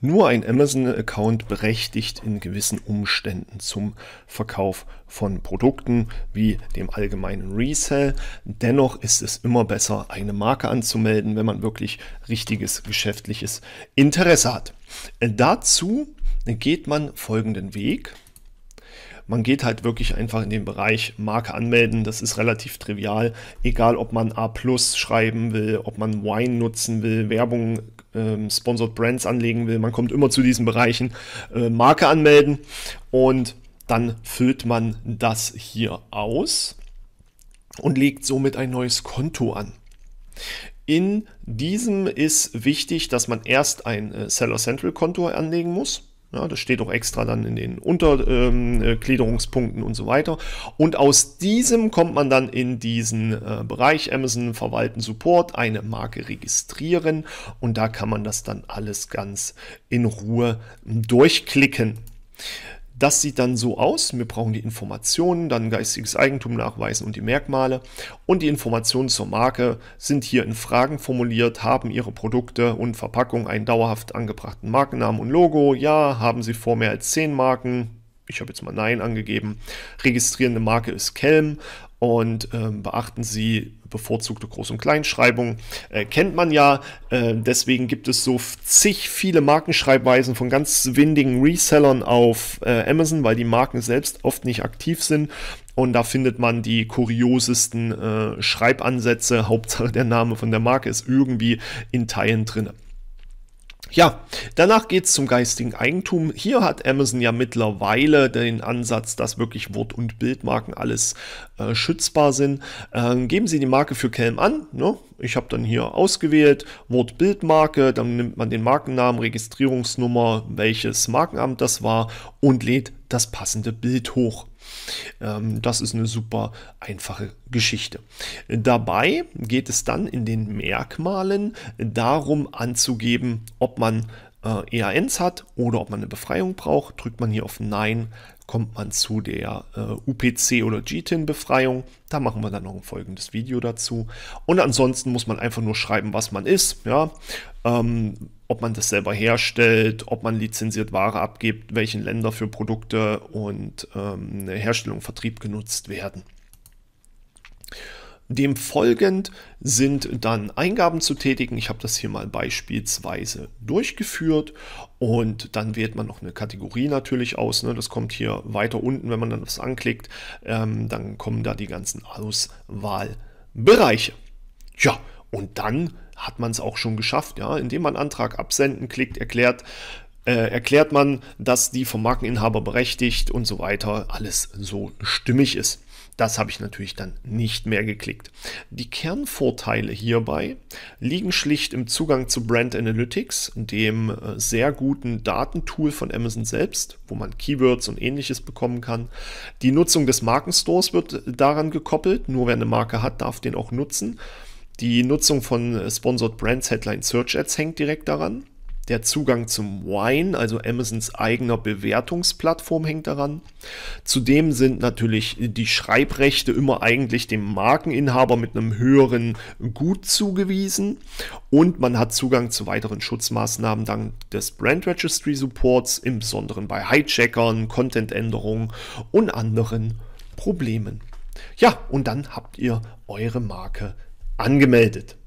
nur ein Amazon-Account berechtigt in gewissen Umständen zum Verkauf von Produkten wie dem allgemeinen Resell. Dennoch ist es immer besser, eine Marke anzumelden, wenn man wirklich richtiges geschäftliches Interesse hat. Dazu geht man folgenden Weg. Man geht halt wirklich einfach in den Bereich Marke anmelden. Das ist relativ trivial. Egal, ob man A schreiben will, ob man Wine nutzen will, Werbung ähm, Sponsored Brands anlegen will. Man kommt immer zu diesen Bereichen, äh, Marke anmelden und dann füllt man das hier aus und legt somit ein neues Konto an. In diesem ist wichtig, dass man erst ein äh, Seller Central Konto anlegen muss ja, das steht auch extra dann in den Untergliederungspunkten ähm, äh, und so weiter. Und aus diesem kommt man dann in diesen äh, Bereich Amazon verwalten Support, eine Marke registrieren und da kann man das dann alles ganz in Ruhe durchklicken. Das sieht dann so aus. Wir brauchen die Informationen, dann geistiges Eigentum nachweisen und die Merkmale. Und die Informationen zur Marke sind hier in Fragen formuliert. Haben Ihre Produkte und Verpackung einen dauerhaft angebrachten Markennamen und Logo? Ja. Haben Sie vor mehr als zehn Marken? Ich habe jetzt mal Nein angegeben. Registrierende Marke ist Kelm und ähm, beachten Sie bevorzugte Groß- und Kleinschreibung. Äh, kennt man ja, äh, deswegen gibt es so zig viele Markenschreibweisen von ganz windigen Resellern auf äh, Amazon, weil die Marken selbst oft nicht aktiv sind. Und da findet man die kuriosesten äh, Schreibansätze. Hauptsache der Name von der Marke ist irgendwie in Teilen drin. Ja, danach geht es zum geistigen Eigentum. Hier hat Amazon ja mittlerweile den Ansatz, dass wirklich Wort- und Bildmarken alles äh, schützbar sind. Ähm, geben Sie die Marke für Kelm an. Ne? Ich habe dann hier ausgewählt Wort-Bildmarke, dann nimmt man den Markennamen, Registrierungsnummer, welches Markenamt das war und lädt das passende Bild hoch. Ähm, das ist eine super einfache Geschichte. Dabei geht es dann in den Merkmalen darum anzugeben, ob man äh, EANs hat oder ob man eine Befreiung braucht. Drückt man hier auf Nein, kommt man zu der äh, UPC oder GTIN-Befreiung. Da machen wir dann noch ein folgendes Video dazu. Und ansonsten muss man einfach nur schreiben, was man ist. Ja? Ähm, ob man das selber herstellt, ob man lizenziert Ware abgibt, welchen Länder für Produkte und ähm, Herstellung, Vertrieb genutzt werden. Dem folgend sind dann Eingaben zu tätigen. Ich habe das hier mal beispielsweise durchgeführt und dann wählt man noch eine Kategorie natürlich aus. Ne? Das kommt hier weiter unten, wenn man dann das anklickt, ähm, dann kommen da die ganzen Auswahlbereiche. Ja, und dann hat man es auch schon geschafft, ja, indem man Antrag absenden klickt, erklärt, äh, erklärt man, dass die vom Markeninhaber berechtigt und so weiter alles so stimmig ist. Das habe ich natürlich dann nicht mehr geklickt. Die Kernvorteile hierbei liegen schlicht im Zugang zu Brand Analytics, dem äh, sehr guten Datentool von Amazon selbst, wo man Keywords und ähnliches bekommen kann. Die Nutzung des Markenstores wird äh, daran gekoppelt. Nur wer eine Marke hat, darf den auch nutzen. Die Nutzung von äh, Sponsored Brands Headline Search Ads hängt direkt daran. Der Zugang zum Wine, also Amazons eigener Bewertungsplattform, hängt daran. Zudem sind natürlich die Schreibrechte immer eigentlich dem Markeninhaber mit einem höheren Gut zugewiesen und man hat Zugang zu weiteren Schutzmaßnahmen dank des Brand Registry Supports, im Besonderen bei Hijackern, Contentänderungen und anderen Problemen. Ja, und dann habt ihr eure Marke angemeldet.